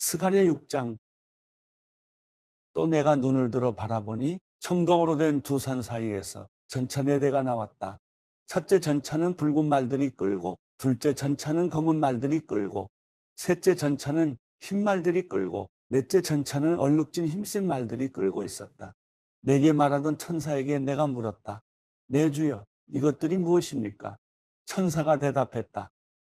스가랴 리 6장 또 내가 눈을 들어 바라보니 청동으로 된 두 산 사이에서 전차 네 대가 나왔다. 첫째 전차는 붉은 말들이 끌고 둘째 전차는 검은 말들이 끌고 셋째 전차는 흰 말들이 끌고 넷째 전차는 얼룩진 힘센 말들이 끌고 있었다. 내게 말하던 천사에게 내가 물었다. 내 네, 주여 이것들이 무엇입니까? 천사가 대답했다.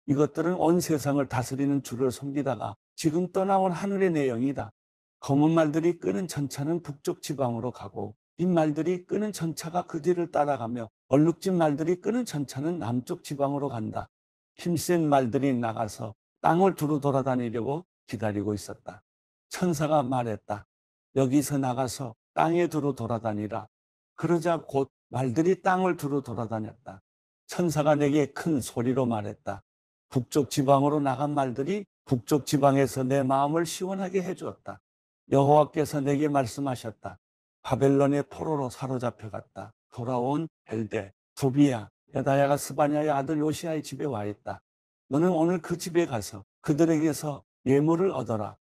이것들은 온 세상을 다스리는 주를 섬기다가 지금 떠나온 하늘의 내용이다. 검은 말들이 끄는 전차는 북쪽 지방으로 가고 흰 말들이 끄는 전차가 그 뒤를 따라가며 얼룩진 말들이 끄는 전차는 남쪽 지방으로 간다. 힘센 말들이 나가서 땅을 두루 돌아다니려고 기다리고 있었다. 천사가 말했다. 여기서 나가서 땅에 두루 돌아다니라. 그러자 곧 말들이 땅을 두루 돌아다녔다. 천사가 내게 큰 소리로 말했다. 북쪽 지방으로 나간 말들이 북쪽 지방에서 내 마음을 시원하게 해주었다. 여호와께서 내게 말씀하셨다. 바벨론의 포로로 사로잡혀갔다. 돌아온 벨데, 도비야, 여다야가 스바냐의 아들 요시아의 집에 와 있다. 너는 오늘 그 집에 가서 그들에게서 예물을 얻어라.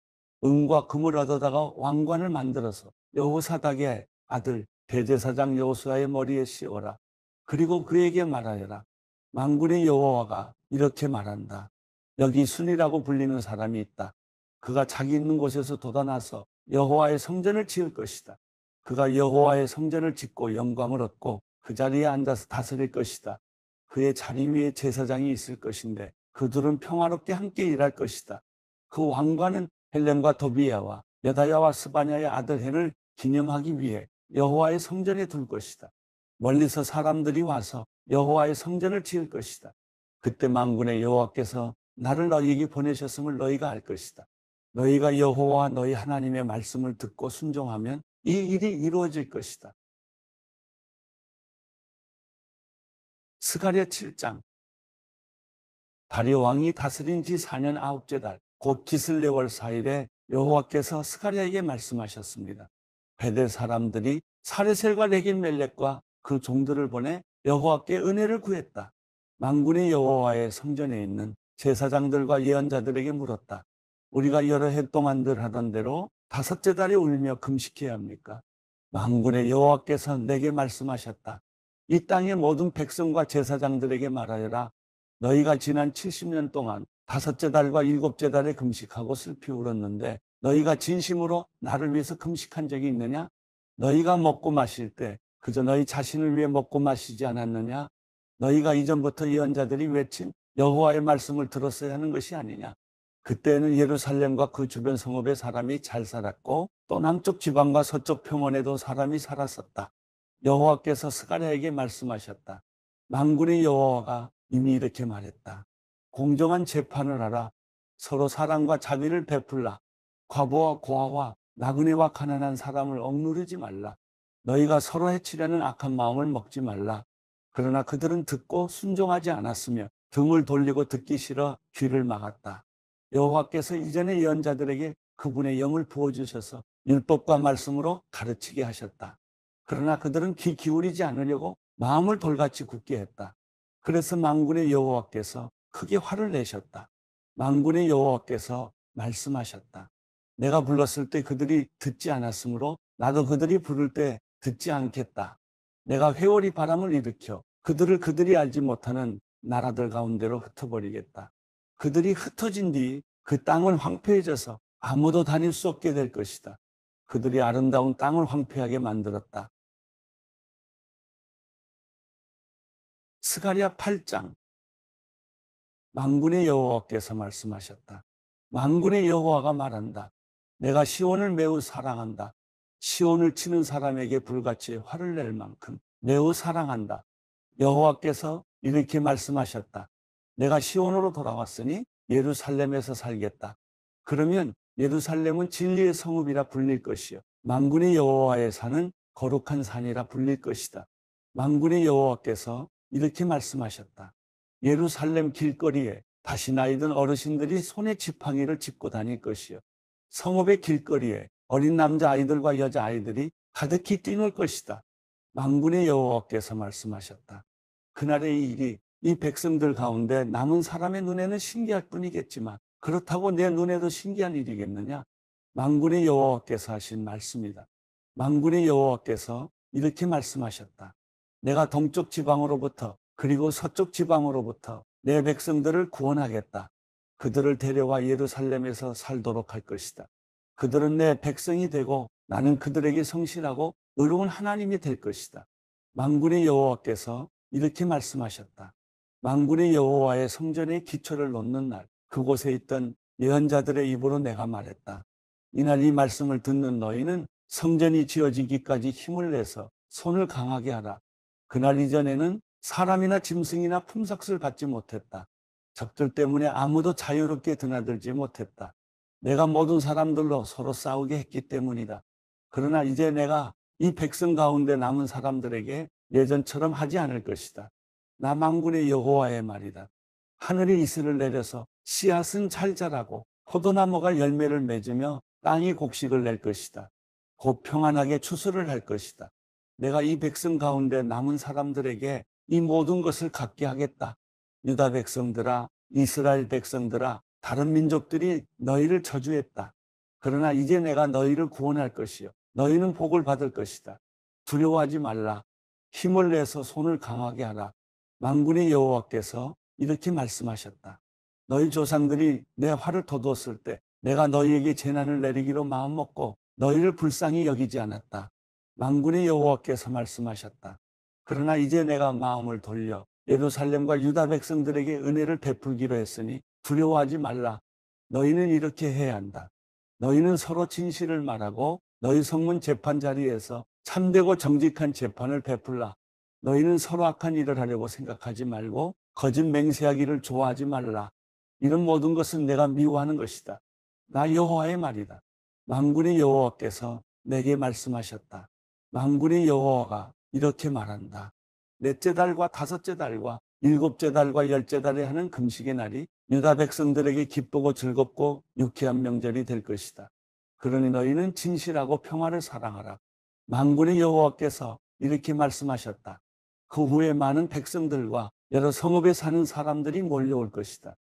은과 금을 얻어다가 왕관을 만들어서 여호사닥의 아들 대제사장 여호수아의 머리에 씌워라. 그리고 그에게 말하여라. 만군의 여호와가 이렇게 말한다. 여기 순이라고 불리는 사람이 있다. 그가 자기 있는 곳에서 돋아나서 여호와의 성전을 지을 것이다. 그가 여호와의 성전을 짓고 영광을 얻고 그 자리에 앉아서 다스릴 것이다. 그의 자리 위에 제사장이 있을 것인데 그들은 평화롭게 함께 일할 것이다. 그 왕관은 헬렘과 도비야와 여다야와 스바냐의 아들 헨을 기념하기 위해 여호와의 성전에 둘 것이다. 멀리서 사람들이 와서 여호와의 성전을 지을 것이다. 그때 만군의 여호와께서 나를 너희에게 보내셨음을 너희가 알 것이다. 너희가 여호와 너희 하나님의 말씀을 듣고 순종하면 이 일이 이루어질 것이다. 스가랴 7장 다리오 왕이 다스린 지 4년 9째 달 곧 기슬레월 4일에 여호와께서 스가랴에게 말씀하셨습니다. 베델 사람들이 사레셀과 레길멜렉과 그 종들을 보내 여호와께 은혜를 구했다. 망군의 여호와의 성전에 있는 제사장들과 예언자들에게 물었다. 우리가 여러 해 동안 늘 하던 대로 다섯째 달이 울며 금식해야 합니까? 망군의 여호와께서 내게 말씀하셨다. 이 땅의 모든 백성과 제사장들에게 말하여라. 너희가 지난 70년 동안 다섯째 달과 일곱째 달에 금식하고 슬피 울었는데 너희가 진심으로 나를 위해서 금식한 적이 있느냐? 너희가 먹고 마실 때 그저 너희 자신을 위해 먹고 마시지 않았느냐? 너희가 이전부터 예언자들이 외친 여호와의 말씀을 들었어야 하는 것이 아니냐. 그때는 예루살렘과 그 주변 성읍의 사람이 잘 살았고 또 남쪽 지방과 서쪽 평원에도 사람이 살았었다. 여호와께서 스가랴에게 말씀하셨다. 만군의 여호와가 이미 이렇게 말했다. 공정한 재판을 하라. 서로 사랑과 자비를 베풀라. 과부와 고아와 나그네와 가난한 사람을 억누르지 말라. 너희가 서로 해치려는 악한 마음을 먹지 말라. 그러나 그들은 듣고 순종하지 않았으며 등을 돌리고 듣기 싫어 귀를 막았다. 여호와께서 이전의 예언자들에게 그분의 영을 부어주셔서 율법과 말씀으로 가르치게 하셨다. 그러나 그들은 귀 기울이지 않으려고 마음을 돌같이 굳게 했다. 그래서 망군의 여호와께서 크게 화를 내셨다. 망군의 여호와께서 말씀하셨다. 내가 불렀을 때 그들이 듣지 않았으므로 나도 그들이 부를 때 듣지 않겠다. 내가 회오리 바람을 일으켜 그들을 그들이 알지 못하는 나라들 가운데로 흩어버리겠다. 그들이 흩어진 뒤 그 땅은 황폐해져서 아무도 다닐 수 없게 될 것이다. 그들이 아름다운 땅을 황폐하게 만들었다. 스가리아 8장 만군의 여호와께서 말씀하셨다. 만군의 여호와가 말한다. 내가 시온을 매우 사랑한다. 시온을 치는 사람에게 불같이 화를 낼 만큼 매우 사랑한다. 여호와께서 이렇게 말씀하셨다. 내가 시온으로 돌아왔으니 예루살렘에서 살겠다. 그러면 예루살렘은 진리의 성읍이라 불릴 것이요 만군의 여호와의 산은 거룩한 산이라 불릴 것이다. 만군의 여호와께서 이렇게 말씀하셨다. 예루살렘 길거리에 다시 나이든 어르신들이 손에 지팡이를 짚고 다닐 것이요 성읍의 길거리에 어린 남자 아이들과 여자 아이들이 가득히 뛰놀 것이다. 만군의 여호와께서 말씀하셨다. 그날의 일이 이 백성들 가운데 남은 사람의 눈에는 신기할 뿐이겠지만 그렇다고 내 눈에도 신기한 일이겠느냐? 만군의 여호와께서 하신 말씀이다. 만군의 여호와께서 이렇게 말씀하셨다. 내가 동쪽 지방으로부터 그리고 서쪽 지방으로부터 내 백성들을 구원하겠다. 그들을 데려와 예루살렘에서 살도록 할 것이다. 그들은 내 백성이 되고 나는 그들에게 성실하고 의로운 하나님이 될 것이다. 만군의 여호와께서 이렇게 말씀하셨다. 만군의 여호와의 성전의 기초를 놓는 날 그곳에 있던 예언자들의 입으로 내가 말했다. 이날 이 말씀을 듣는 너희는 성전이 지어지기까지 힘을 내서 손을 강하게 하라. 그날 이전에는 사람이나 짐승이나 품삯을 받지 못했다. 적들 때문에 아무도 자유롭게 드나들지 못했다. 내가 모든 사람들로 서로 싸우게 했기 때문이다. 그러나 이제 내가 이 백성 가운데 남은 사람들에게 예전처럼 하지 않을 것이다. 남한군의 여호와의 말이다. 하늘이 이슬을 내려서 씨앗은 잘 자라고 포도나무가 열매를 맺으며 땅이 곡식을 낼 것이다. 곧 평안하게 추수를 할 것이다. 내가 이 백성 가운데 남은 사람들에게 이 모든 것을 갖게 하겠다. 유다 백성들아, 이스라엘 백성들아, 다른 민족들이 너희를 저주했다. 그러나 이제 내가 너희를 구원할 것이요. 너희는 복을 받을 것이다. 두려워하지 말라. 힘을 내서 손을 강하게 하라. 만군의 여호와께서 이렇게 말씀하셨다. 너희 조상들이 내 화를 돋웠을 때 내가 너희에게 재난을 내리기로 마음먹고 너희를 불쌍히 여기지 않았다. 만군의 여호와께서 말씀하셨다. 그러나 이제 내가 마음을 돌려 예루살렘과 유다 백성들에게 은혜를 베풀기로 했으니 두려워하지 말라. 너희는 이렇게 해야 한다. 너희는 서로 진실을 말하고 너희 성문 재판 자리에서 참되고 정직한 재판을 베풀라. 너희는 서로 악한 일을 하려고 생각하지 말고 거짓 맹세하기를 좋아하지 말라. 이런 모든 것은 내가 미워하는 것이다. 나 여호와의 말이다. 만군의 여호와께서 내게 말씀하셨다. 만군의 여호와가 이렇게 말한다. 넷째 달과 다섯째 달과 일곱째 달과 열째 달에 하는 금식의 날이 유다 백성들에게 기쁘고 즐겁고 유쾌한 명절이 될 것이다. 그러니 너희는 진실하고 평화를 사랑하라. 만군의 여호와께서 이렇게 말씀하셨다. 그 후에 많은 백성들과 여러 성읍에 사는 사람들이 몰려올 것이다.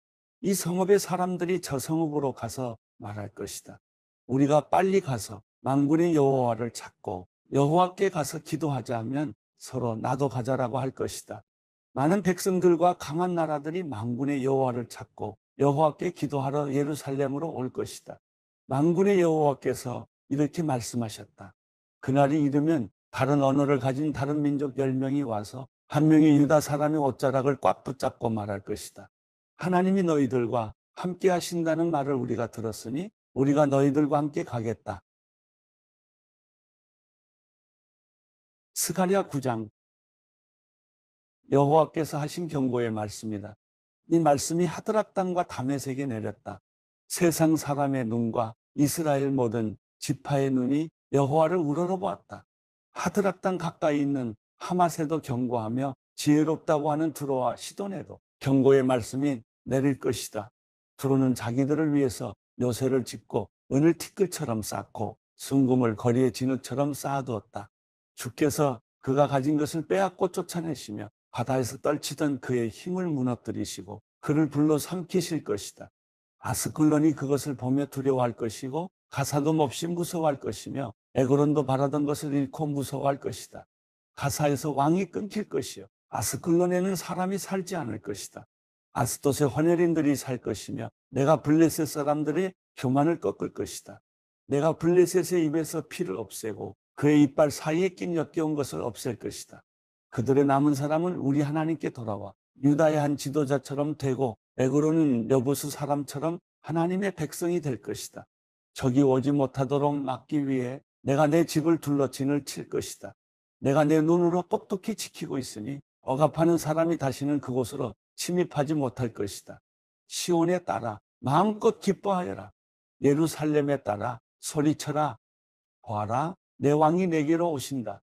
이 성읍의 사람들이 저 성읍으로 가서 말할 것이다. 우리가 빨리 가서 만군의 여호와를 찾고 여호와께 가서 기도하자 하면 서로 나도 가자라고 할 것이다. 많은 백성들과 강한 나라들이 망군의 여호와를 찾고 여호와께 기도하러 예루살렘으로 올 것이다. 망군의 여호와께서 이렇게 말씀하셨다. 그날이 이르면 다른 언어를 가진 다른 민족 10명이 와서 한 명의 유다 사람의 옷자락을 꽉 붙잡고 말할 것이다. 하나님이 너희들과 함께 하신다는 말을 우리가 들었으니 우리가 너희들과 함께 가겠다. 스가리아 9장 여호와께서 하신 경고의 말씀이다. 이 말씀이 하드락 땅과 다메섹에 내렸다. 세상 사람의 눈과 이스라엘 모든 지파의 눈이 여호와를 우러러보았다. 하드락 땅 가까이 있는 하마세도 경고하며 지혜롭다고 하는 드로와 시돈에도 경고의 말씀이 내릴 것이다. 드로는 자기들을 위해서 요새를 짓고 은을 티끌처럼 쌓고 순금을 거리에 진흙처럼 쌓아두었다. 주께서 그가 가진 것을 빼앗고 쫓아내시며 바다에서 떨치던 그의 힘을 무너뜨리시고 그를 불러 삼키실 것이다. 아스클론이 그것을 보며 두려워할 것이고 가사돔 없이 무서워할 것이며 에그론도 바라던 것을 잃고 무서워할 것이다. 가사에서 왕이 끊길 것이요. 아스클론에는 사람이 살지 않을 것이다. 아스돗의 헌혈인들이 살 것이며 내가 블레셋 사람들의 교만을 꺾을 것이다. 내가 블레셋의 입에서 피를 없애고 그의 이빨 사이에 낀 역겨운 것을 없앨 것이다. 그들의 남은 사람은 우리 하나님께 돌아와 유다의 한 지도자처럼 되고 에그로는 여부수 사람처럼 하나님의 백성이 될 것이다. 적이 오지 못하도록 막기 위해 내가 내 집을 둘러 진을 칠 것이다. 내가 내 눈으로 똑똑히 지키고 있으니 억압하는 사람이 다시는 그곳으로 침입하지 못할 것이다. 시온에 따라 마음껏 기뻐하여라. 예루살렘에 따라 소리쳐라. 보아라. 내 왕이 내게로 오신다.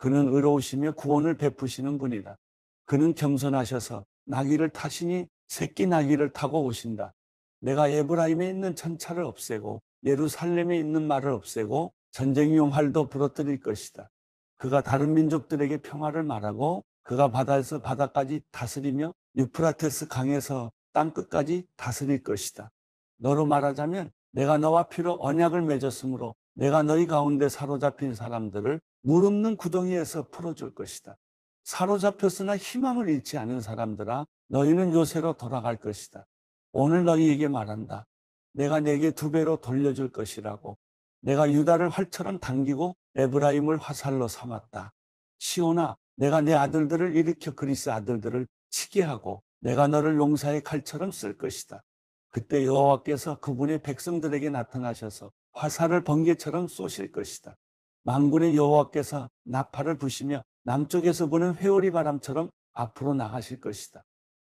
그는 의로우시며 구원을 베푸시는 분이다. 그는 겸손하셔서 나귀를 타시니 새끼 나귀를 타고 오신다. 내가 에브라임에 있는 천차를 없애고 예루살렘에 있는 말을 없애고 전쟁 용 활도 부러뜨릴 것이다. 그가 다른 민족들에게 평화를 말하고 그가 바다에서 바다까지 다스리며 유프라테스 강에서 땅끝까지 다스릴 것이다. 너로 말하자면 내가 너와 피로 언약을 맺었으므로 내가 너희 가운데 사로잡힌 사람들을 무릎는 구덩이에서 풀어줄 것이다. 사로잡혔으나 희망을 잃지 않은 사람들아 너희는 요새로 돌아갈 것이다. 오늘 너희에게 말한다. 내가 내게 두 배로 돌려줄 것이라고. 내가 유다를 활처럼 당기고 에브라임을 화살로 삼았다. 시온아, 내가 내 아들들을 일으켜 그리스 아들들을 치게 하고 내가 너를 용사의 칼처럼 쓸 것이다. 그때 여호와께서 그분의 백성들에게 나타나셔서 화살을 번개처럼 쏘실 것이다. 만군의 여호와께서 나팔을 부시며 남쪽에서 부는 회오리 바람처럼 앞으로 나가실 것이다.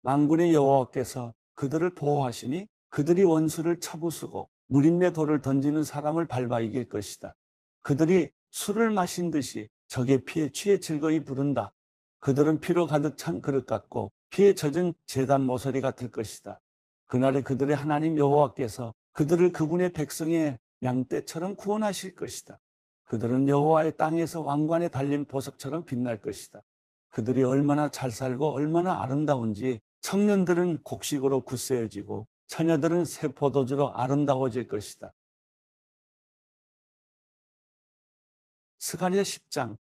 만군의 여호와께서 그들을 보호하시니 그들이 원수를 쳐부수고 무림내 돌을 던지는 사람을 밟아 이길 것이다. 그들이 술을 마신 듯이 적의 피에 취해 즐거이 부른다. 그들은 피로 가득 찬 그릇 같고 피에 젖은 재단 모서리 같을 것이다. 그날에 그들의 하나님 여호와께서 그들을 그분의 백성의 양떼처럼 구원하실 것이다. 그들은 여호와의 땅에서 왕관에 달린 보석처럼 빛날 것이다. 그들이 얼마나 잘 살고 얼마나 아름다운지 청년들은 곡식으로 굳세어지고 처녀들은 새 포도주로 아름다워질 것이다. 스가랴 10장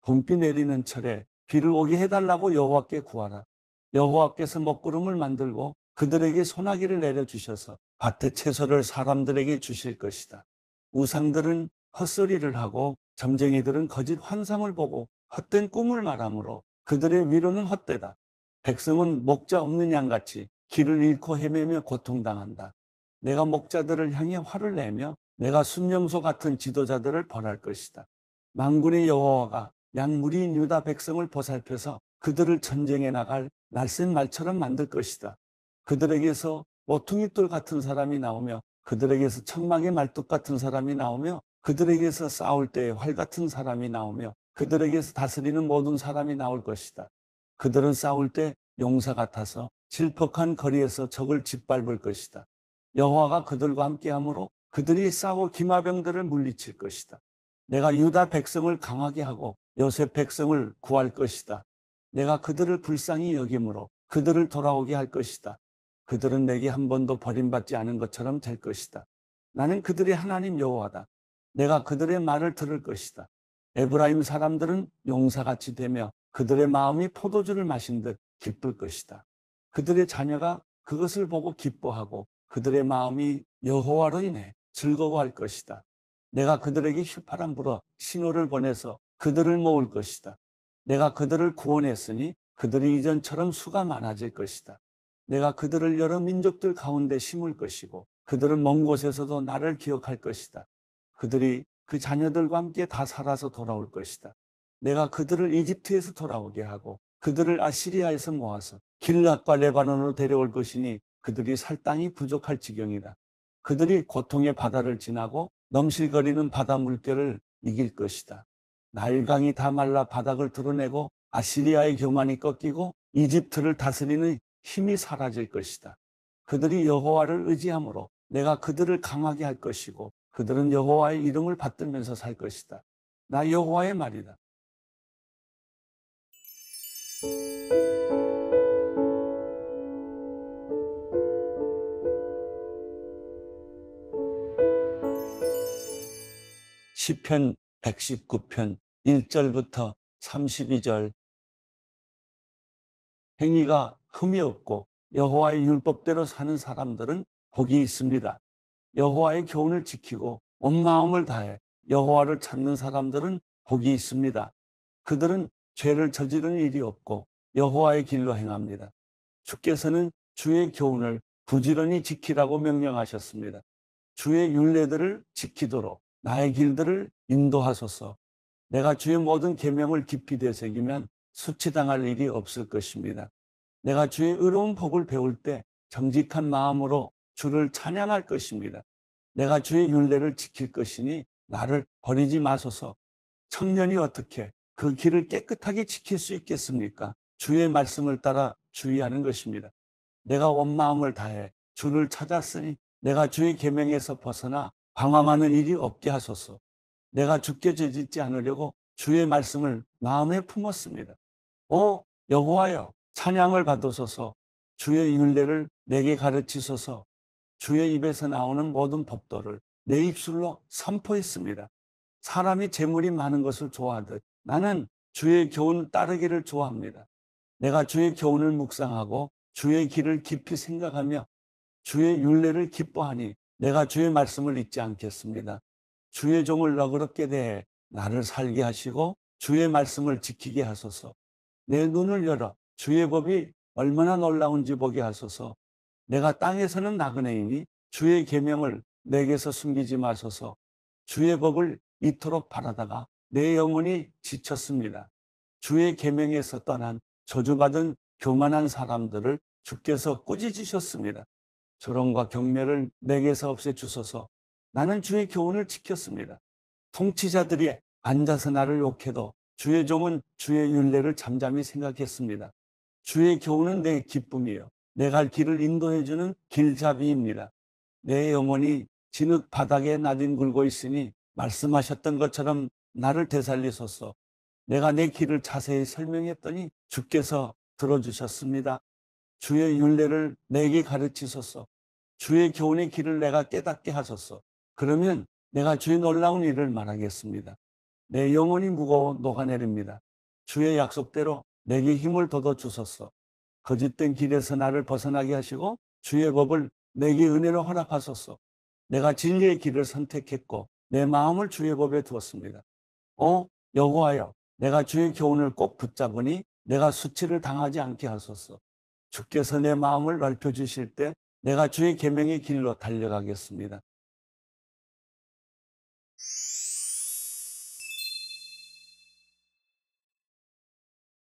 봄비 내리는 철에 비를 오게 해달라고 여호와께 구하라. 여호와께서 먹구름을 만들고 그들에게 소나기를 내려주셔서 밭의 채소를 사람들에게 주실 것이다. 우상들은 헛소리를 하고 점쟁이들은 거짓 환상을 보고 헛된 꿈을 말하므로 그들의 위로는 헛되다. 백성은 목자 없는 양같이 길을 잃고 헤매며 고통당한다. 내가 목자들을 향해 화를 내며 내가 순념소 같은 지도자들을 벌할 것이다. 망군의 여호와가 양무리인 유다 백성을 보살펴서 그들을 전쟁에 나갈 날쌘 말처럼 만들 것이다. 그들에게서 모퉁이돌 같은 사람이 나오며 그들에게서 천막의 말뚝 같은 사람이 나오며 그들에게서 싸울 때 활 같은 사람이 나오며 그들에게서 다스리는 모든 사람이 나올 것이다. 그들은 싸울 때 용사 같아서 질퍽한 거리에서 적을 짓밟을 것이다. 여호와가 그들과 함께하므로 그들이 싸워 기마병들을 물리칠 것이다. 내가 유다 백성을 강하게 하고 요셉 백성을 구할 것이다. 내가 그들을 불쌍히 여김으로 그들을 돌아오게 할 것이다. 그들은 내게 한 번도 버림받지 않은 것처럼 될 것이다. 나는 그들의 하나님 여호와다. 내가 그들의 말을 들을 것이다. 에브라임 사람들은 용사같이 되며 그들의 마음이 포도주를 마신 듯 기쁠 것이다. 그들의 자녀가 그것을 보고 기뻐하고 그들의 마음이 여호와로 인해 즐거워할 것이다. 내가 그들에게 휘파람 불어 신호를 보내서 그들을 모을 것이다. 내가 그들을 구원했으니 그들이 이전처럼 수가 많아질 것이다. 내가 그들을 여러 민족들 가운데 심을 것이고 그들은 먼 곳에서도 나를 기억할 것이다. 그들이 그 자녀들과 함께 다 살아서 돌아올 것이다. 내가 그들을 이집트에서 돌아오게 하고 그들을 아시리아에서 모아서 길락과 레바논으로 데려올 것이니 그들이 살 땅이 부족할 지경이다. 그들이 고통의 바다를 지나고 넘실거리는 바다 물결을 이길 것이다. 날강이 다 말라 바닥을 드러내고 아시리아의 교만이 꺾이고 이집트를 다스리는 힘이 사라질 것이다. 그들이 여호와를 의지함으로 내가 그들을 강하게 할 것이고 그들은 여호와의 이름을 받들면서 살 것이다. 나 여호와의 말이다. 시편 119편 1절부터 32절 행위가 흠이 없고 여호와의 율법대로 사는 사람들은 복이 있습니다. 여호와의 교훈을 지키고 온 마음을 다해 여호와를 찾는 사람들은 복이 있습니다. 그들은 죄를 저지른 일이 없고 여호와의 길로 행합니다. 주께서는 주의 교훈을 부지런히 지키라고 명령하셨습니다. 주의 윤례들을 지키도록 나의 길들을 인도하소서. 내가 주의 모든 계명을 깊이 되새기면 수치당할 일이 없을 것입니다. 내가 주의 의로운 복을 배울 때 정직한 마음으로 주를 찬양할 것입니다. 내가 주의 윤례를 지킬 것이니 나를 버리지 마소서. 청년이 어떻게 그 길을 깨끗하게 지킬 수 있겠습니까? 주의 말씀을 따라 주의하는 것입니다. 내가 원 마음을 다해 주를 찾았으니 내가 주의 계명에서 벗어나 방황하는 일이 없게 하소서. 내가 죽게 죄짓지 않으려고 주의 말씀을 마음에 품었습니다. 오 여호와여, 찬양을 받으소서 주의 윤례를 내게 가르치소서 주의 입에서 나오는 모든 법도를 내 입술로 선포했습니다. 사람이 재물이 많은 것을 좋아하듯 나는 주의 교훈을 따르기를 좋아합니다. 내가 주의 교훈을 묵상하고 주의 길을 깊이 생각하며 주의 윤례를 기뻐하니 내가 주의 말씀을 잊지 않겠습니다. 주의 종을 너그럽게 대해 나를 살게 하시고 주의 말씀을 지키게 하소서. 내 눈을 열어 주의 법이 얼마나 놀라운지 보게 하소서. 내가 땅에서는 나그네이니 주의 계명을 내게서 숨기지 마소서. 주의 법을 이토록 바라다가 내 영혼이 지쳤습니다. 주의 계명에서 떠난 저주받은 교만한 사람들을 주께서 꾸짖으셨습니다. 조롱과 경멸을 내게서 없애 주소서. 나는 주의 교훈을 지켰습니다. 통치자들이 앉아서 나를 욕해도 주의 종은 주의 윤례를 잠잠히 생각했습니다. 주의 교훈은 내 기쁨이요. 내가 길을 인도해주는 길잡이입니다. 내 영혼이 진흙 바닥에 나뒹 굴고 있으니 말씀하셨던 것처럼 나를 되살리소서. 내가 내 길을 자세히 설명했더니 주께서 들어주셨습니다. 주의 윤례를 내게 가르치소서. 주의 교훈의 길을 내가 깨닫게 하소서. 그러면 내가 주의 놀라운 일을 말하겠습니다. 내 영혼이 무거워 녹아내립니다. 주의 약속대로 내게 힘을 더더 주소서. 거짓된 길에서 나를 벗어나게 하시고 주의 법을 내게 은혜로 허락하소서. 내가 진리의 길을 선택했고 내 마음을 주의 법에 두었습니다. 어 여호와여 내가 주의 교훈을 꼭 붙잡으니 내가 수치를 당하지 않게 하소서. 주께서 내 마음을 넓혀 주실 때 내가 주의 계명의 길로 달려가겠습니다.